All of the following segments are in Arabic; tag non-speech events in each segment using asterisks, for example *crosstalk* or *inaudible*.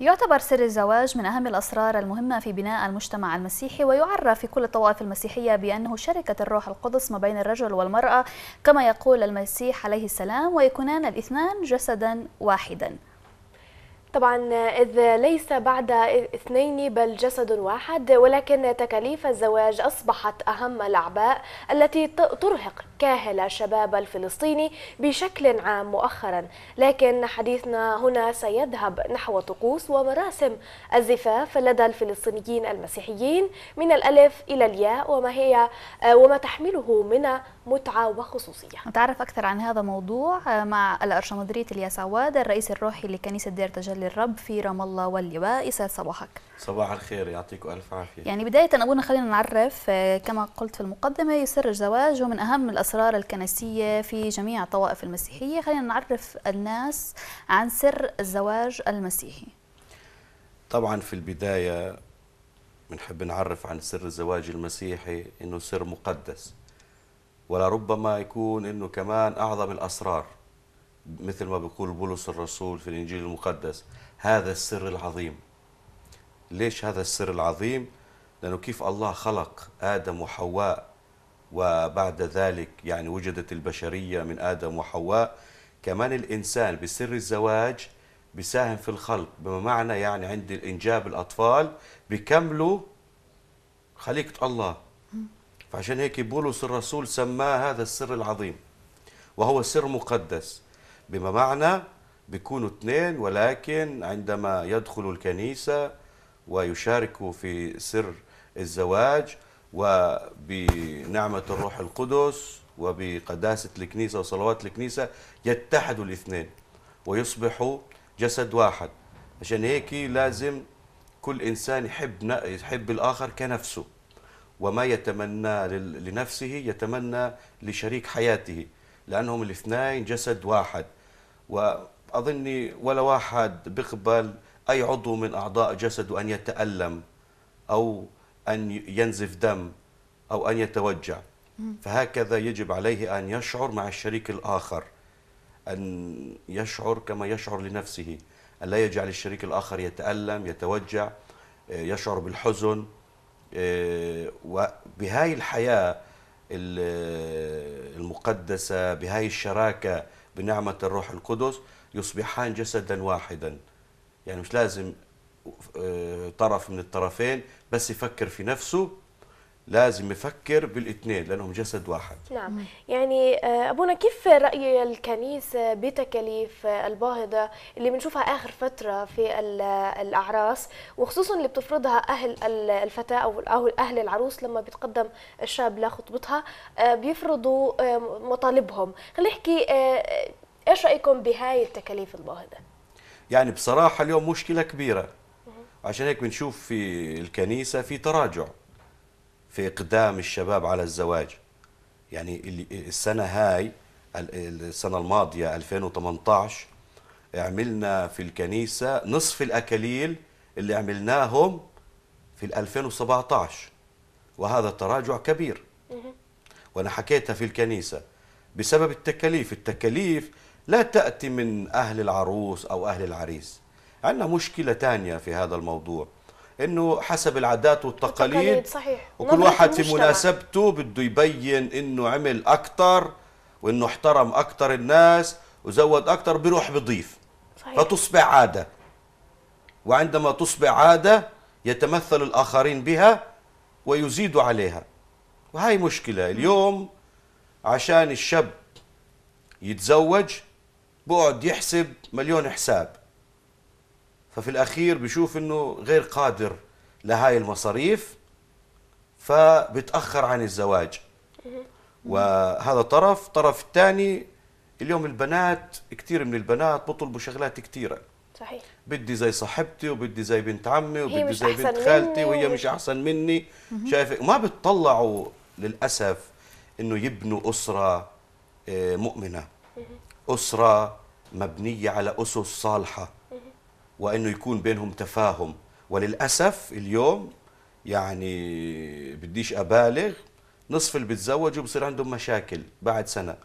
يعتبر سر الزواج من أهم الأسرار المهمة في بناء المجتمع المسيحي ويعرف في كل الطوائف المسيحية بأنه شركة الروح القدس ما بين الرجل والمرأة كما يقول المسيح عليه السلام ويكونان الاثنان جسدا واحدا طبعا إذ ليس بعد اثنين بل جسد واحد ولكن تكاليف الزواج أصبحت أهم الأعباء التي ترهق كاهل الشباب الفلسطيني بشكل عام مؤخرا لكن حديثنا هنا سيذهب نحو طقوس ومراسم الزفاف لدى الفلسطينيين المسيحيين من الألف إلى الياء وما هي آه، وما تحمله من متعة وخصوصية نتعرف أكثر عن هذا الموضوع آه، مع الأرشمدريت الياس عواد الرئيس الروحي لكنيسة دير تجلي الرب في رام الله واللواء يسعد صباحك صباح الخير يعطيكم الف عافيه يعني بدايه ابونا خلينا نعرف آه، كما قلت في المقدمه يسر الزواج ومن اهم الاسرار الكنسيه في جميع الطوائف المسيحيه خلينا نعرف الناس عن سر الزواج المسيحي طبعا في البدايه بنحب نعرف عن سر الزواج المسيحي انه سر مقدس ولربما يكون انه كمان اعظم الاسرار مثل ما بيقول بولس الرسول في الانجيل المقدس هذا السر العظيم ليش هذا السر العظيم لأنه كيف الله خلق آدم وحواء وبعد ذلك يعني وجدت البشرية من آدم وحواء كمان الإنسان بسر الزواج بيساهم في الخلق بما معنى يعني عند الإنجاب الأطفال بيكملوا خليقة الله فعشان هيك بولس الرسول سماه هذا السر العظيم وهو سر مقدس بما معنى بيكونوا اثنين ولكن عندما يدخلوا الكنيسة ويشاركوا في سر الزواج وبنعمة الروح القدس وبقداسة الكنيسة وصلوات الكنيسة يتحدوا الاثنين ويصبحوا جسد واحد عشان هيك لازم كل إنسان يحب, يحب الآخر كنفسه وما يتمنى لنفسه يتمنى لشريك حياته لأنهم الاثنين جسد واحد وأظني ولا واحد بيقبل أي عضو من أعضاء جسده أن يتألم أو أن ينزف دم أو أن يتوجع فهكذا يجب عليه أن يشعر مع الشريك الآخر أن يشعر كما يشعر لنفسه أن لا يجعل الشريك الآخر يتألم يتوجع يشعر بالحزن آه، وبهاي الحياة المقدسة بهاي الشراكة بنعمة الروح القدس يصبحان جسدا واحدا يعني مش لازم آه، طرف من الطرفين بس يفكر في نفسه لازم يفكر بالاثنين لانهم جسد واحد نعم يعني آه، ابونا كيف راي الكنيسه بتكاليف الباهظه اللي بنشوفها اخر فتره في الاعراس وخصوصا اللي بتفرضها اهل الفتاه او اهل العروس لما بتقدم الشاب لخطبتها آه، بيفرضوا مطالبهم خلينا نحكي ايش رايكم بهاي التكاليف الباهظه يعني بصراحه اليوم مشكله كبيره عشان هيك بنشوف في الكنيسه في تراجع في اقدام الشباب على الزواج يعني السنه هاي السنه الماضيه 2018 عملنا في الكنيسه نصف الاكاليل اللي عملناهم في 2017 وهذا تراجع كبير وانا حكيتها في الكنيسه بسبب التكاليف التكاليف لا تأتي من أهل العروس أو أهل العريس عندنا مشكلة تانية في هذا الموضوع انه حسب العادات والتقاليد, صحيح. وكل واحد في مناسبته بده يبين انه عمل اكثر وانه احترم اكثر الناس وزود اكثر بروح بضيف صحيح. فتصبح عاده وعندما تصبح عاده يتمثل الاخرين بها ويزيد عليها وهي مشكله اليوم عشان الشاب يتزوج بقعد يحسب مليون حساب ففي الأخير بشوف أنه غير قادر لهاي المصاريف فبتأخر عن الزواج وهذا طرف طرف الثاني اليوم البنات كثير من البنات بطلبوا شغلات كثيره صحيح بدي زي صاحبتي وبدي زي بنت عمي وبدي زي بنت خالتي وهي مش احسن مني شايفه ما بتطلعوا للاسف انه يبنوا اسره آه، مؤمنه أسرة مبنية على أسس صالحة وأنه يكون بينهم تفاهم وللأسف اليوم يعني بديش أبالغ نصف اللي بيتزوجوا بصير عندهم مشاكل بعد سنة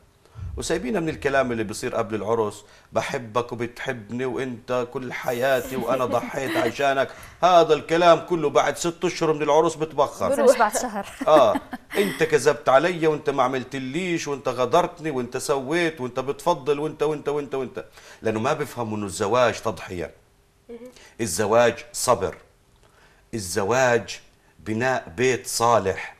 وسايبينا من الكلام اللي بيصير قبل العرس بحبك وبتحبني وانت كل حياتي وانا ضحيت عشانك هذا الكلام كله بعد ست اشهر من العرس بتبخر بروح بعد شهر *laughs* اه انت كذبت علي وانت ما عملتليش وانت غدرتني وانت سويت وانت بتفضل وانت وانت وانت وانت لانه ما بيفهموا انه الزواج تضحيه الزواج صبر الزواج بناء بيت صالح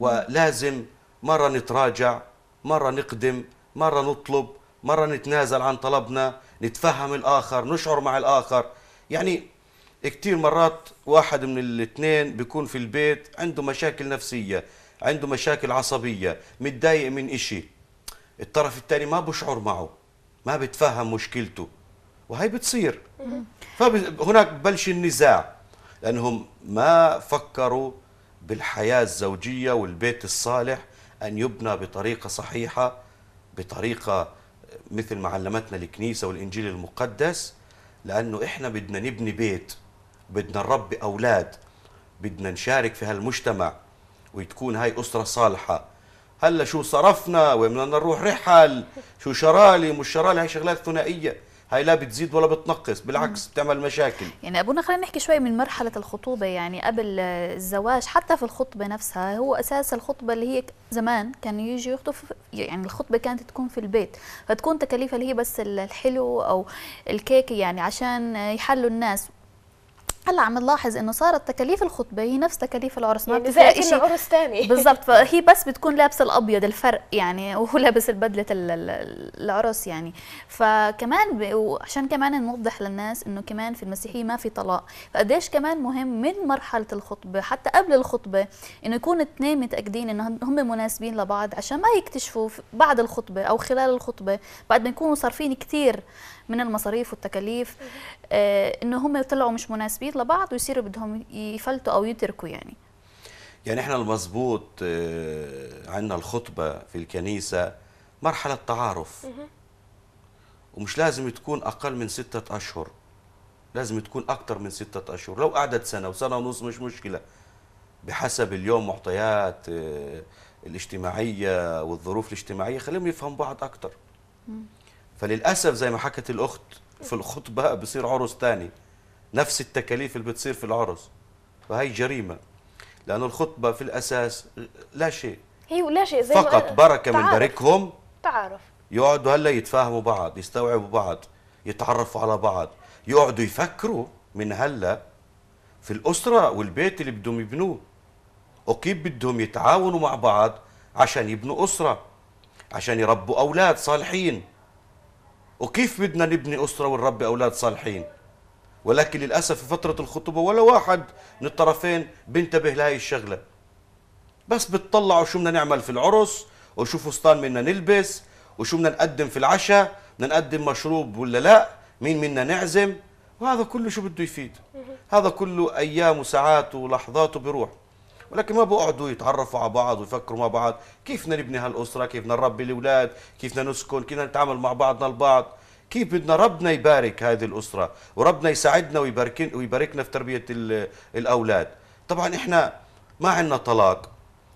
ولازم مره نتراجع مرة نقدم مرة نطلب مرة نتنازل عن طلبنا نتفهم الآخر نشعر مع الآخر يعني كتير مرات واحد من الاثنين بيكون في البيت عنده مشاكل نفسية عنده مشاكل عصبية متضايق من إشي الطرف الثاني ما بشعر معه ما بتفهم مشكلته وهي بتصير فهناك بلش النزاع لأنهم ما فكروا بالحياة الزوجية والبيت الصالح أن يبنى بطريقة صحيحة بطريقة مثل ما علمتنا الكنيسة والإنجيل المقدس لأنه إحنا بدنا نبني بيت بدنا نربي أولاد بدنا نشارك في هالمجتمع وتكون هاي أسرة صالحة هلا شو صرفنا وين بدنا نروح رحل شو شرالي مش شرالي هاي شغلات ثنائية هاي لا بتزيد ولا بتنقص بالعكس بتعمل مشاكل يعني ابونا خلينا نحكي شوي من مرحله الخطوبه يعني قبل الزواج حتى في الخطبه نفسها هو اساس الخطبه اللي هي زمان كان يجي يخطب يعني الخطبه كانت تكون في البيت فتكون تكاليفها اللي هي بس الحلو او الكيك يعني عشان يحلوا الناس هلا عم نلاحظ انه صارت تكاليف الخطبه هي نفس تكاليف العرس ما يعني زي شيء عرس ثاني *laughs* بالضبط فهي بس بتكون لابسه الابيض الفرق يعني وهو لابس البدله العرس يعني فكمان ب... وعشان كمان نوضح للناس انه كمان في المسيحيه ما في طلاق فقديش كمان مهم من مرحله الخطبه حتى قبل الخطبه انه يكون الاثنين متاكدين انه هم مناسبين لبعض عشان ما يكتشفوا بعد الخطبه او خلال الخطبه بعد ما يكونوا صارفين كثير من المصاريف والتكاليف آه، ان هم طلعوا مش مناسبين لبعض ويصيروا بدهم يفلتوا او يتركوا يعني يعني احنا المظبوط آه، عندنا الخطبه في الكنيسه مرحله تعارف ومش لازم تكون اقل من سته اشهر لازم تكون اكثر من سته اشهر لو قعدت سنه وسنه ونص مش مشكله بحسب اليوم معطيات آه، الاجتماعيه والظروف الاجتماعيه خليهم يفهموا بعض اكثر فللاسف زي ما حكت الاخت في الخطبه بصير عرس ثاني نفس التكاليف اللي بتصير في العرس فهي جريمه لانه الخطبه في الاساس لا شيء هي ولا شيء زي فقط بركه تعرف. من باركهم تعارف يقعدوا هلا يتفاهموا بعض يستوعبوا بعض يتعرفوا على بعض يقعدوا يفكروا من هلا في الاسره والبيت اللي بدهم يبنوه وكيف بدهم يتعاونوا مع بعض عشان يبنوا اسره عشان يربوا اولاد صالحين وكيف بدنا نبني أسرة ونربي أولاد صالحين ولكن للأسف في فترة الخطوبة ولا واحد من الطرفين بنتبه لهي الشغلة بس بتطلعوا شو بدنا نعمل في العرس وشو فستان بدنا نلبس وشو بدنا نقدم في العشاء بدنا نقدم مشروب ولا لا مين منا نعزم وهذا كله شو بده يفيد هذا كله أيام وساعات ولحظات وبروح ولكن ما بيقعدوا يتعرفوا على بعض ويفكروا مع بعض كيف بدنا نبني هالاسره كيف بدنا نربي الاولاد كيف بدنا نسكن كيف بدنا نتعامل مع بعضنا البعض كيف بدنا ربنا يبارك هذه الاسره وربنا يساعدنا ويبارك ويباركنا في تربيه الاولاد طبعا احنا ما عندنا طلاق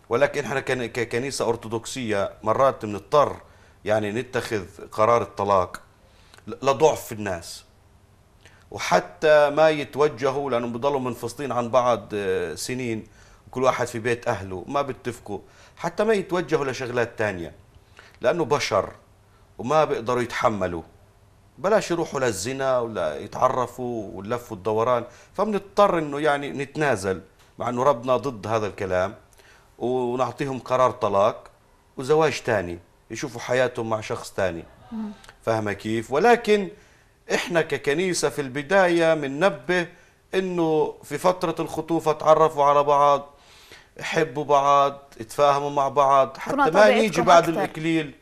ولكن احنا ككنيسه ارثوذكسيه مرات بنضطر يعني نتخذ قرار الطلاق لضعف الناس وحتى ما يتوجهوا لانهم بضلوا منفصلين عن بعض آه، سنين كل واحد في بيت أهله ما بيتفقوا حتى ما يتوجهوا لشغلات تانية لأنه بشر وما بيقدروا يتحملوا بلاش يروحوا للزنا ولا يتعرفوا ولفوا الدوران فبنضطر انه يعني نتنازل مع انه ربنا ضد هذا الكلام ونعطيهم قرار طلاق وزواج تاني يشوفوا حياتهم مع شخص تاني فاهمه كيف ولكن احنا ككنيسه في البدايه نبه انه في فتره الخطوفه تعرفوا على بعض حبوا بعض يتفاهموا مع بعض حتى ما يجي بعد أكثر. الاكليل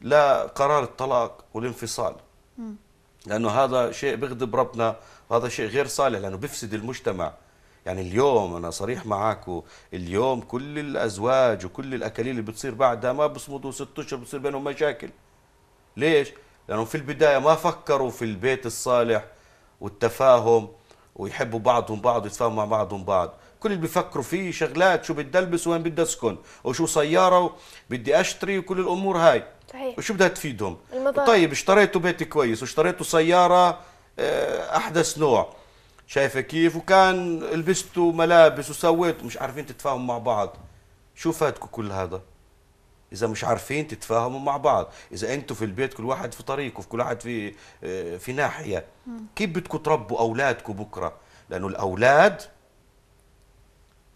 لا قرار الطلاق والانفصال م. لانه هذا شيء بغضب ربنا وهذا شيء غير صالح لانه بيفسد المجتمع يعني اليوم انا صريح معاكم اليوم كل الازواج وكل الاكاليل اللي بتصير بعدها ما بصمدوا ست اشهر بتصير بينهم مشاكل ليش لانهم في البدايه ما فكروا في البيت الصالح والتفاهم ويحبوا بعضهم بعض ويتفاهموا مع بعضهم بعض كل اللي بيفكروا فيه شغلات شو بدي البس وين بدي اسكن وشو سياره بدي اشتري وكل الامور هاي صحيح وشو بدها تفيدهم المضارب. طيب اشتريتوا بيت كويس واشتريتوا سياره آه، احدث نوع شايفه كيف وكان لبستوا ملابس وسويت مش عارفين تتفاهموا مع بعض شو فاتكم كل هذا اذا مش عارفين تتفاهموا مع بعض اذا انتم في البيت كل واحد في طريقه في كل واحد في آه، في ناحيه كيف بدكم تربوا اولادكم بكره لانه الاولاد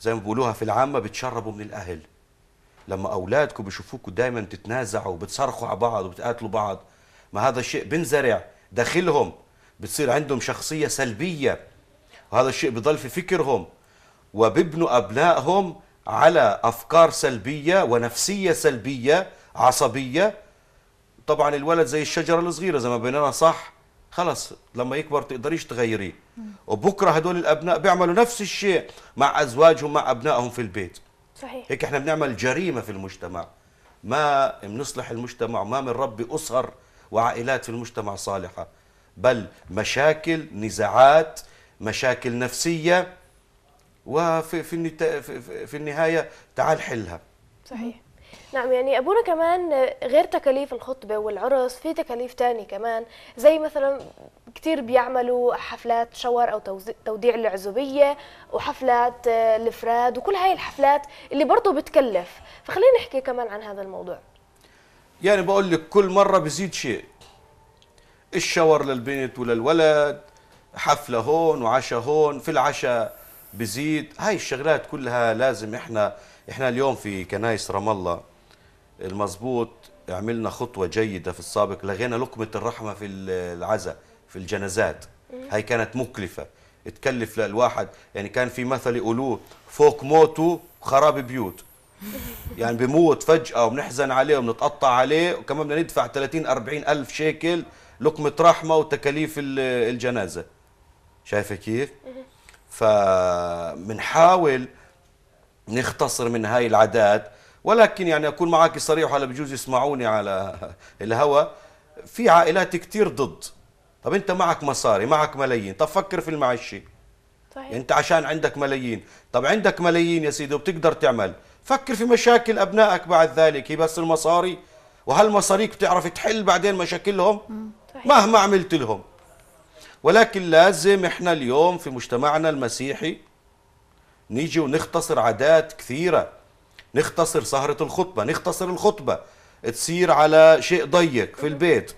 زي ما بيقولوها في العامه بتشربوا من الاهل لما اولادكم بيشوفوكم دايما بتتنازعوا وبتصرخوا على بعض وبتقاتلوا بعض ما هذا الشيء بنزرع داخلهم بتصير عندهم شخصيه سلبيه وهذا الشيء بضل في فكرهم وبيبنوا ابنائهم على افكار سلبيه ونفسيه سلبيه عصبيه طبعا الولد زي الشجره الصغيره زي ما بيننا صح خلص لما يكبر تقدريش تغيريه وبكره هدول الابناء بيعملوا نفس الشيء مع ازواجهم مع ابنائهم في البيت صحيح هيك احنا بنعمل جريمه في المجتمع ما بنصلح المجتمع ما بنربي اسر وعائلات في المجتمع صالحه بل مشاكل نزاعات مشاكل نفسيه وفي في, في النهايه تعال حلها صحيح نعم يعني ابونا كمان غير تكاليف الخطبه والعرس في تكاليف تاني كمان زي مثلا كثير بيعملوا حفلات شاور او توديع العزوبيه وحفلات آه، الافراد وكل هاي الحفلات اللي برضه بتكلف فخلينا نحكي كمان عن هذا الموضوع يعني بقول لك كل مره بزيد شيء الشاور للبنت وللولد حفله هون وعشاء هون في العشاء بزيد هاي الشغلات كلها لازم احنا احنا اليوم في كنايس رام الله المظبوط عملنا خطوه جيده في السابق لغينا لقمه الرحمه في العزاء في الجنازات هاي كانت مكلفه تكلف للواحد يعني كان في مثل يقولوه فوق موته خراب بيوت *laughs* يعني بموت فجأة وبنحزن عليه وبنتقطع عليه وكمان بدنا ندفع 30 40 ألف شيكل لقمة رحمة وتكاليف الجنازة شايفة كيف؟ فبنحاول نختصر من هاي العادات ولكن يعني أكون معك صريح ولا بجوز يسمعوني على الهوى في عائلات كتير ضد طب أنت معك مصاري معك ملايين طب فكر في المعيشة صحيح. أنت عشان عندك ملايين طب عندك ملايين يا سيدي وبتقدر تعمل فكر في مشاكل أبنائك بعد ذلك هي بس المصاري وهل مصاريك بتعرف تحل بعدين مشاكلهم صحيح. مهما عملت لهم ولكن لازم احنا اليوم في مجتمعنا المسيحي نيجي ونختصر عادات كثيرة نختصر سهرة الخطبة نختصر الخطبة تصير على شيء ضيق في البيت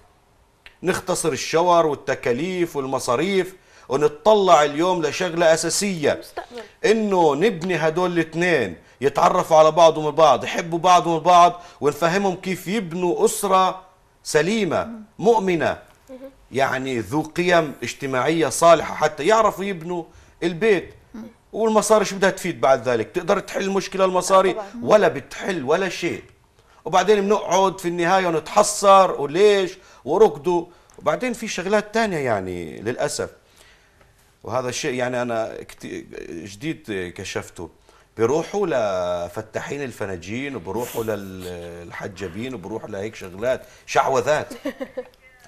نختصر الشاور والتكاليف والمصاريف ونتطلع اليوم لشغلة أساسية مستقبل. إنه نبني هدول الاثنين يتعرفوا على بعضهم البعض يحبوا بعضهم البعض ونفهمهم كيف يبنوا أسرة سليمة مؤمنة يعني ذو قيم اجتماعية صالحة حتى يعرفوا يبنوا البيت والمصاري شو بدها تفيد بعد ذلك تقدر تحل المشكله المصاري طبعا. ولا بتحل ولا شيء وبعدين بنقعد في النهايه ونتحصر وليش وركضوا وبعدين في شغلات ثانيه يعني للاسف وهذا الشيء يعني انا جديد كشفته بيروحوا لفتاحين الفناجين وبروحوا للحجابين وبروحوا لهيك شغلات شعوذات *laughs*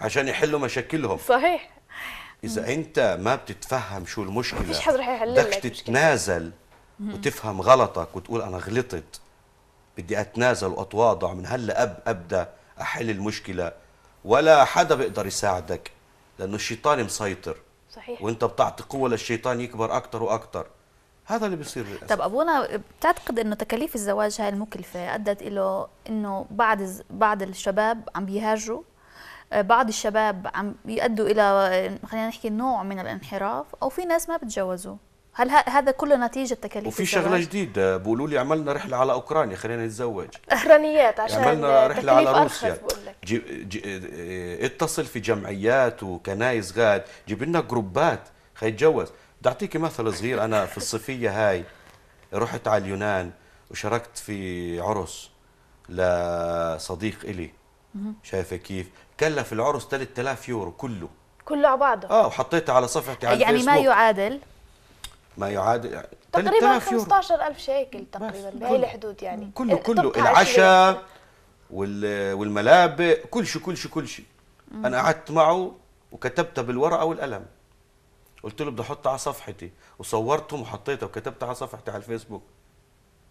عشان يحلوا مشاكلهم صحيح اذا انت ما بتتفهم شو المشكله مفيش حد رح يحل لك تتنازل وتفهم غلطك وتقول انا غلطت بدي اتنازل واتواضع من هلا اب ابدا احل المشكله ولا حدا بيقدر يساعدك لانه الشيطان مسيطر صحيح وانت بتعطي قوه للشيطان يكبر اكثر واكثر هذا اللي بيصير للأسف. طب ابونا بتعتقد انه تكاليف الزواج هاي المكلفه ادت له انه بعض بعض الشباب عم بيهاجروا بعض الشباب عم يؤدوا الى خلينا نحكي نوع من الانحراف او في ناس ما بتجوزوا هل هذا كله نتيجه تكاليف وفي شغله جديده بيقولوا لي عملنا رحله على اوكرانيا خلينا نتزوج اوكرانيات عشان عملنا رحله على روسيا جي جي إيه، اتصل في جمعيات وكنايس غاد جيب لنا جروبات خلي يتجوز بدي اعطيكي مثل صغير انا في الصيفيه هاي رحت على اليونان وشاركت في عرس لصديق الي شايفه كيف كلف العرس 3000 يورو كله كله على بعضه اه وحطيتها على صفحتي على يعني الفيسبوك. ما يعادل ما يعادل تقريبا 15000 شيكل تقريبا بهي الحدود يعني كله إيه، كله العشاء والملابس كل شيء كل شيء كل شيء انا قعدت معه وكتبتها بالورقه والقلم قلت له بدي احطها على صفحتي وصورتهم وحطيتها وكتبتها على صفحتي على الفيسبوك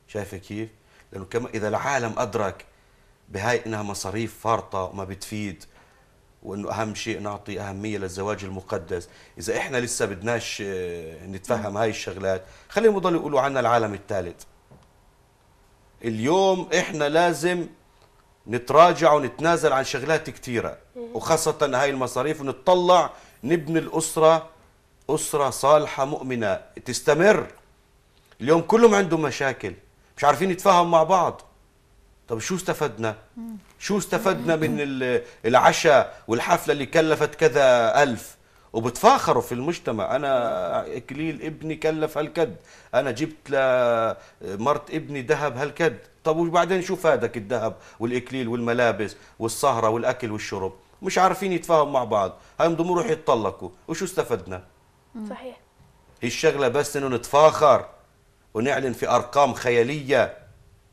شايفه كيف؟ لانه كمان اذا العالم ادرك بهاي انها مصاريف فارطه وما بتفيد وانه اهم شيء نعطي اهميه للزواج المقدس اذا احنا لسه بدناش آه، نتفهم هاي الشغلات خليهم يضلوا يقولوا عنا العالم الثالث اليوم احنا لازم نتراجع ونتنازل عن شغلات كثيره وخاصه هاي المصاريف ونتطلع نبني الاسره اسره صالحه مؤمنه تستمر اليوم كلهم عندهم مشاكل مش عارفين يتفاهموا مع بعض طب شو استفدنا شو استفدنا من العشاء والحفله اللي كلفت كذا ألف وبتفاخروا في المجتمع انا اكليل ابني كلف هالكد انا جبت لمرت ابني ذهب هالكد طب وبعدين شو فادك الذهب والاكليل والملابس والسهره والاكل والشرب مش عارفين يتفاهموا مع بعض هينضموا روح يتطلقوا وشو استفدنا صحيح هي الشغله بس انه نتفاخر ونعلن في ارقام خياليه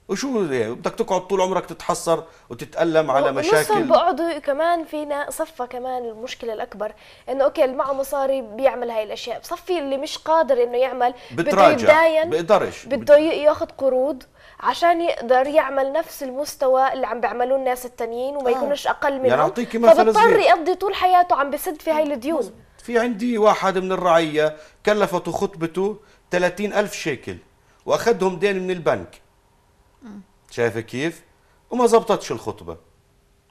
وشو يعني بدك تقعد طول عمرك تتحسر وتتألم على مشاكل نص بقعدوا كمان فينا صفى كمان المشكله الاكبر انه اوكي اللي معه مصاري بيعمل هاي الاشياء بصفي اللي مش قادر انه يعمل بتراجع بيقدرش بده ياخذ قروض عشان يقدر يعمل نفس المستوى اللي عم بيعملوه الناس التانيين وما آه. يكونش اقل يعني منهم يعني اعطيكي مثل فبضطر يقضي طول حياته عم بسد في هاي الديون في عندي واحد من الرعيه كلفته خطبته 30 ألف شيكل واخذهم دين من البنك شايفه كيف وما زبطتش الخطبه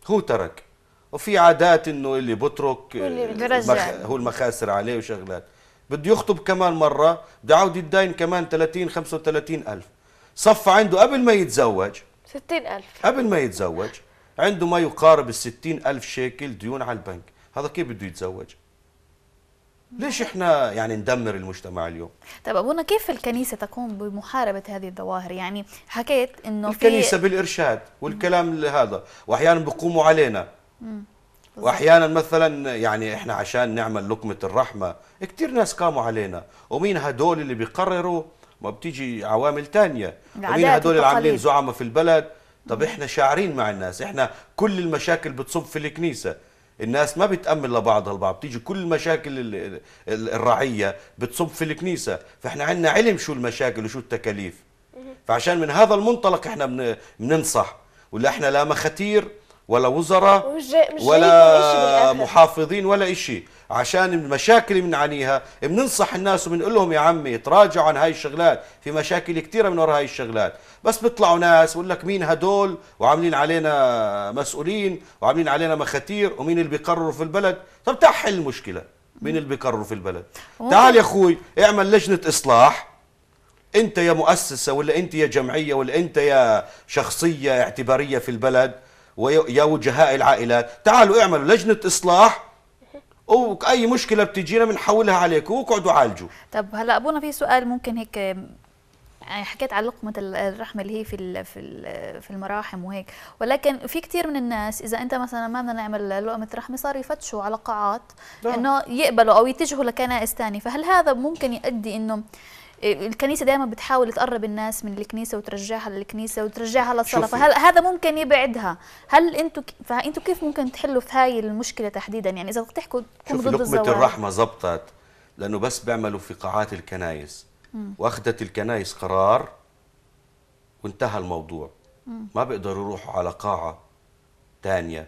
هو ترك وفي عادات انه اللي بترك المخ... آه، هو المخاسر عليه وشغلات بده يخطب كمان مره بده يعود يتداين كمان 30 35 الف صفى عنده قبل ما يتزوج 60 الف قبل ما يتزوج عنده ما يقارب ال 60 الف شيكل ديون على البنك هذا كيف بده يتزوج ليش احنا يعني ندمر المجتمع اليوم طيب ابونا كيف الكنيسه تقوم بمحاربه هذه الظواهر يعني حكيت انه الكنيسه في... بالارشاد والكلام هذا واحيانا بيقوموا علينا مم. واحيانا مثلا يعني احنا عشان نعمل لقمه الرحمه كثير ناس قاموا علينا ومين هدول اللي بيقرروا ما بتيجي عوامل تانية ومين هدول اللي عاملين زعمه في البلد طب احنا شاعرين مع الناس احنا كل المشاكل بتصب في الكنيسه الناس ما بتأمن لبعضها البعض بتيجي كل مشاكل الرعية بتصب في الكنيسة فإحنا عندنا علم شو المشاكل وشو التكاليف فعشان من هذا المنطلق إحنا بننصح ولا إحنا لا مخاتير ولا وزراء ولا محافظين ولا شيء عشان المشاكل اللي بنعانيها بننصح الناس وبنقول لهم يا عمي تراجعوا عن هاي الشغلات في مشاكل كثيره من وراء هاي الشغلات بس بيطلعوا ناس بقول لك مين هدول وعاملين علينا مسؤولين وعاملين علينا مخاتير ومين اللي بيقرروا في البلد طب تعال حل المشكله مين اللي بيقرروا في البلد تعال يا اخوي اعمل لجنه اصلاح انت يا مؤسسه ولا انت يا جمعيه ولا انت يا شخصيه اعتباريه في البلد ويا وجهاء العائلات تعالوا اعملوا لجنه اصلاح واي مشكله بتجينا بنحولها عليكم واقعدوا عالجوا طب هلا ابونا في سؤال ممكن هيك يعني حكيت على لقمة الرحمة اللي هي في في في المراحم وهيك ولكن في كثير من الناس اذا انت مثلا ما بدنا نعمل لقمة رحمة صار يفتشوا على قاعات نعم. انه يقبلوا او يتجهوا لكنائس ثانيه فهل هذا ممكن يؤدي انه الكنيسه دائما بتحاول تقرب الناس من الكنيسه وترجعها للكنيسه وترجعها للصلاه فهل هذا ممكن يبعدها هل انتم فانتم كيف ممكن تحلوا في هاي المشكله تحديدا يعني اذا بتحكوا تكون ضد لقمه الرحمه زبطت لانه بس بيعملوا في قاعات الكنايس واخذت الكنايس قرار وانتهى الموضوع ما بيقدروا يروحوا على قاعه ثانيه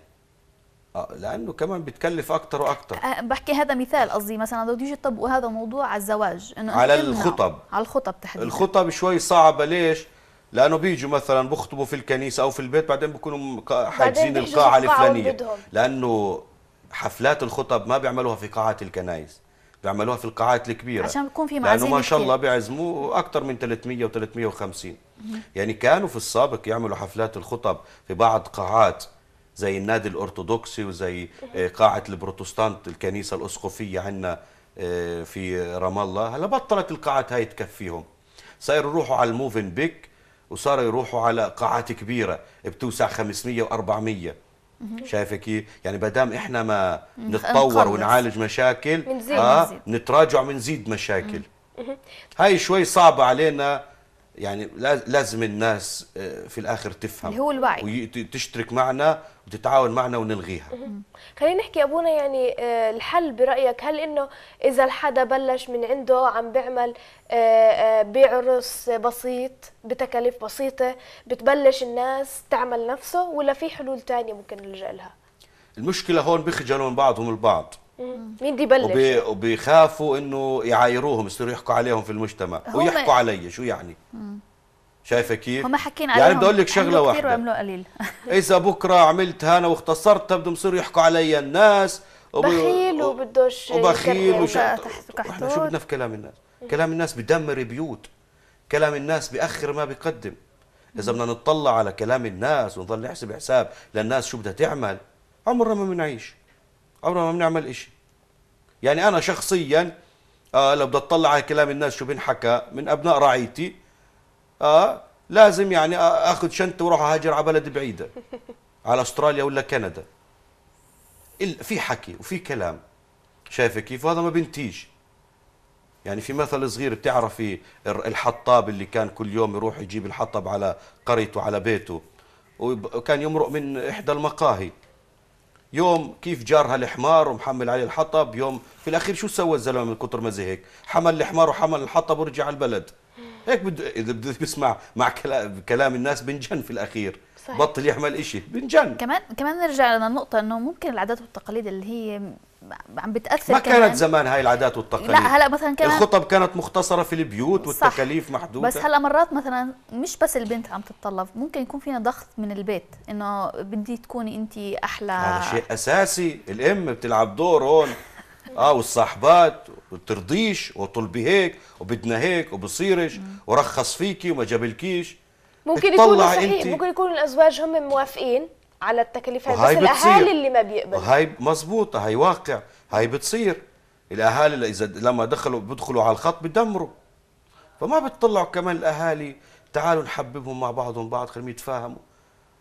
آه، لانه كمان بتكلف اكثر واكثر أه، بحكي هذا مثال قصدي مثلا لو تيجي تطبقوا هذا موضوع على الزواج انه على الخطب على الخطب تحديدا الخطب شوي صعبه ليش لانه بيجوا مثلا بخطبوا في الكنيسه او في البيت بعدين بيكونوا حاجزين القاعه الفلانيه لانه حفلات الخطب ما بيعملوها في قاعات الكنايس بيعملوها في القاعات الكبيره عشان بكون في معزين لانه ما شاء الله بيعزموا اكثر من 300 و350 يعني كانوا في السابق يعملوا حفلات الخطب في بعض قاعات زي النادي الأرثوذكسي وزي آه، قاعة البروتستانت الكنيسة الأسقفية عندنا آه، في رام الله هلا بطلت القاعات هاي تكفيهم صاروا يروحوا على الموفن بيك وصاروا يروحوا على قاعات كبيرة بتوسع 500 و400 شايفه كيف يعني ما دام احنا ما نتطور ونعالج مشاكل من آه نتراجع بنزيد مشاكل هاي شوي صعبه علينا يعني لازم الناس آه، في الاخر تفهم اللي هو الوعي وتشترك معنا وتتعاون معنا ونلغيها خلينا نحكي ابونا يعني آه، الحل برايك هل انه اذا الحدا بلش من عنده عم بيعمل آه، بيعرس بسيط بتكاليف بسيطه بتبلش الناس تعمل نفسه ولا في حلول ثانيه ممكن نلجا لها المشكله هون بيخجلوا من بعضهم البعض مين دي بلش وبي... وبيخافوا انه يعايروهم يصيروا يحكوا عليهم في المجتمع هم... ويحكوا علي شو يعني شايفه كيف هم حكينا عليهم يعني بدي اقول لك شغله واحده كثير وعملوا قليل *laughs* اذا بكره عملت هنا واختصرتها بدهم يصيروا يحكوا علي الناس وبخيل بخيل وبدوش وبخيل وش... احنا شو بدنا في كلام الناس كلام الناس بدمر بيوت كلام الناس باخر ما بيقدم إذا بدنا نطلع على كلام الناس ونضل نحسب حساب للناس شو بدها تعمل عمرنا ما بنعيش عمرنا ما بنعمل إشي يعني أنا شخصيا آه لو بدي أطلع على كلام الناس شو بنحكى من أبناء رعيتي آه لازم يعني آه أخذ شنطة وأروح أهاجر على بلد بعيدة *laughs* على أستراليا ولا كندا في حكي وفي كلام شايفه كيف وهذا ما بينتيج يعني في مثل صغير بتعرفي الحطاب اللي كان كل يوم يروح يجيب الحطب على قريته على بيته وكان يمرق من احدى المقاهي يوم كيف جارها الحمار ومحمل عليه الحطب يوم في الاخير شو سوى الزلمه من كتر ما زي هيك حمل الحمار وحمل الحطب ورجع على البلد هيك بده اذا بده يسمع مع كلام, كلام الناس بنجن في الاخير صحيح. بطل يحمل شيء بنجن كمان كمان نرجع للنقطه انه ممكن العادات والتقاليد اللي هي عم بتاثر ما كانت زمان هاي العادات والتقاليد لا هلا مثلا كانت الخطب كانت مختصره في البيوت والتكاليف محدوده بس هلا مرات مثلا مش بس البنت عم تتطلب ممكن يكون فينا ضغط من البيت انه بدي تكوني انت احلى هذا شيء اساسي الام بتلعب دور هون اه والصاحبات وترضيش وطلبي هيك وبدنا هيك وبصيرش ورخص فيكي وما جابلكيش ممكن يكون صحيح ممكن يكون الازواج هم موافقين على التكلفات بس بتصير. الاهالي اللي ما بيقبل هاي مزبوطه هاي واقع هاي بتصير الاهالي اللي اذا لما دخلوا بيدخلوا على الخط بدمروا فما بتطلعوا كمان الاهالي تعالوا نحببهم مع بعضهم بعض خليهم يتفاهموا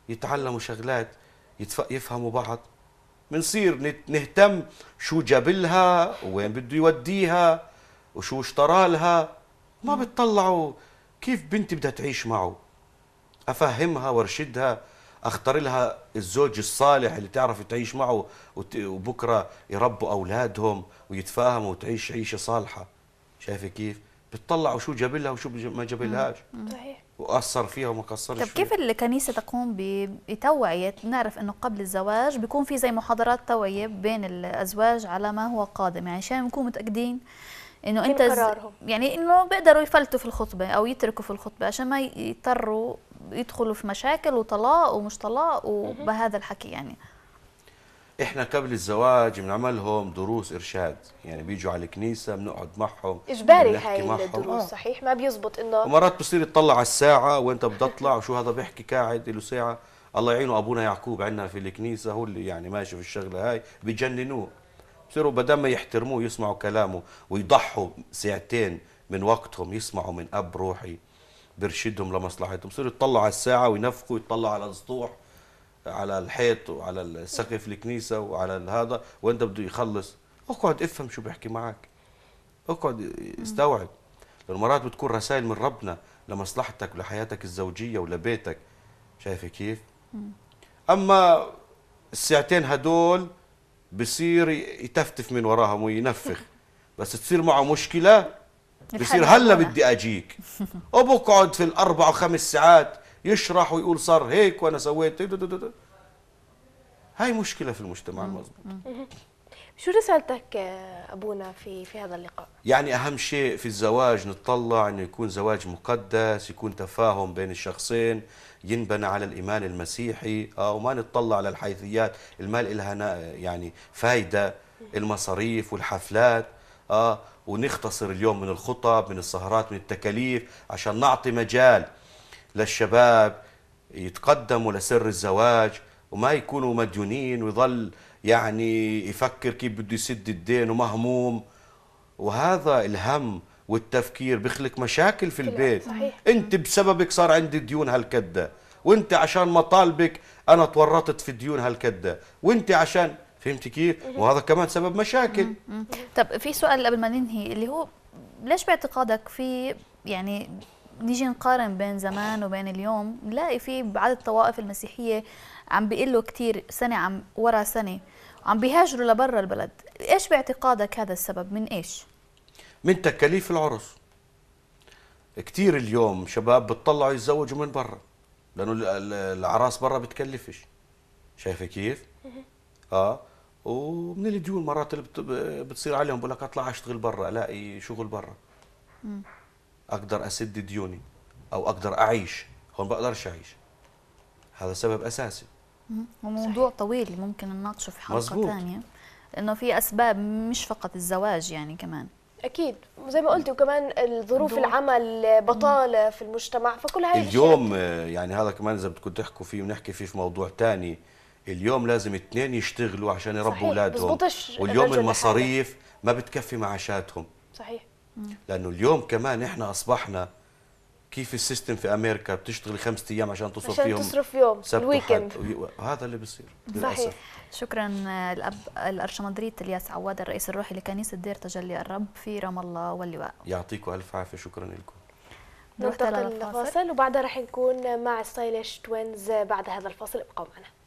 يتعلموا شغلات يفهموا بعض بنصير نهتم شو جاب لها وين بده يوديها وشو اشترى لها ما بتطلعوا كيف بنتي بدها تعيش معه افهمها وارشدها اختار لها الزوج الصالح اللي تعرف تعيش معه وبكره يربوا اولادهم ويتفاهموا وتعيش عيشه صالحه شايفه كيف بتطلع وشو جاب لها وشو ما جاب لهاش صحيح واثر فيها وما قصرش طيب كيف الكنيسه تقوم بتوعيه نعرف انه قبل الزواج بيكون في زي محاضرات توعيه بين الازواج على ما هو قادم يعني عشان نكون متاكدين انه انت يعني انه بيقدروا يفلتوا في الخطبه او يتركوا في الخطبه عشان ما يضطروا يدخلوا في مشاكل وطلاق ومش طلاق وبهذا الحكي يعني احنا قبل الزواج بنعملهم دروس ارشاد يعني بيجوا على الكنيسه بنقعد معهم اجباري هاي الدروس آه. صحيح ما بيزبط انه ومرات بصير يطلع على الساعه وانت بتطلع وشو هذا بيحكي قاعد له ساعه الله يعينه ابونا يعقوب عندنا في الكنيسه هو اللي يعني ماشي في الشغله هاي بجننوه بصيروا بدل ما يحترموه يسمعوا كلامه ويضحوا ساعتين من وقتهم يسمعوا من اب روحي بيرشدهم لمصلحتهم بصيروا يطلعوا على الساعه وينفقوا يطلعوا على السطوح على الحيط وعلى السقف الكنيسه وعلى هذا وانت بده يخلص اقعد افهم شو بيحكي معك اقعد استوعب لانه مرات بتكون رسائل من ربنا لمصلحتك ولحياتك الزوجيه ولبيتك شايفه كيف؟ اما الساعتين هدول بصير يتفتف من وراهم وينفخ بس تصير معه مشكله بصير هلا بدي اجيك *laughs* وبقعد في الاربع وخمس ساعات يشرح ويقول صار هيك وانا سويت دو دو دو هاي مشكله في المجتمع المضبوط شو رسالتك آه، ابونا في في هذا اللقاء يعني اهم شيء في الزواج نتطلع انه يكون زواج مقدس يكون تفاهم بين الشخصين ينبنى على الإيمان المسيحي آه، وما نتطلع على الحيثيات المال لها يعني فايدة المصاريف والحفلات آه ونختصر اليوم من الخطب من السهرات من التكاليف عشان نعطي مجال للشباب يتقدموا لسر الزواج وما يكونوا مديونين ويظل يعني يفكر كيف بده يسد الدين ومهموم وهذا الهم والتفكير بيخلق مشاكل في البيت صحيح. انت بسببك صار عندي ديون هالكده وانت عشان مطالبك انا تورطت في ديون هالكده وانت عشان فهمتي كيف وهذا كمان سبب مشاكل طب في سؤال قبل ما ننهي اللي هو ليش باعتقادك في يعني نيجي نقارن بين زمان وبين اليوم نلاقي في بعض الطوائف المسيحيه عم بيقلوا كثير سنه عم ورا سنه عم بيهاجروا لبرا البلد ايش باعتقادك هذا السبب من ايش من تكاليف العرس كتير اليوم شباب بتطلعوا يتزوجوا من برا لانه العراس برا بتكلفش شايفه كيف؟ اه ومن الديون مرات اللي بتصير عليهم بقول لك اطلع اشتغل برا الاقي شغل برا اقدر اسد ديوني او اقدر اعيش هون بقدرش اعيش هذا سبب اساسي وموضوع صحيح. طويل ممكن نناقشه في حلقه ثانيه لانه في اسباب مش فقط الزواج يعني كمان اكيد زي ما قلت وكمان الظروف العمل بطاله في المجتمع فكل هاي اليوم آه، يعني هذا كمان اذا بدكم تحكوا فيه ونحكي فيه في موضوع ثاني اليوم لازم اثنين يشتغلوا عشان يربوا اولادهم واليوم المصاريف ما بتكفي معاشاتهم صحيح لانه اليوم كمان احنا اصبحنا كيف السيستم في امريكا بتشتغلي خمسة ايام عشان تصرف عشان فيهم عشان تصرف يوم الويكند هذا اللي بصير صحيح للأسف. شكرا الاب الارشمندريت الياس عواد الرئيس الروحي لكنيسه دير تجلي الرب في رام الله واللواء يعطيكم الف عافيه شكرا لكم ننتقل لفاصل وبعدها رح نكون مع ستايلش توينز بعد هذا الفاصل ابقوا معنا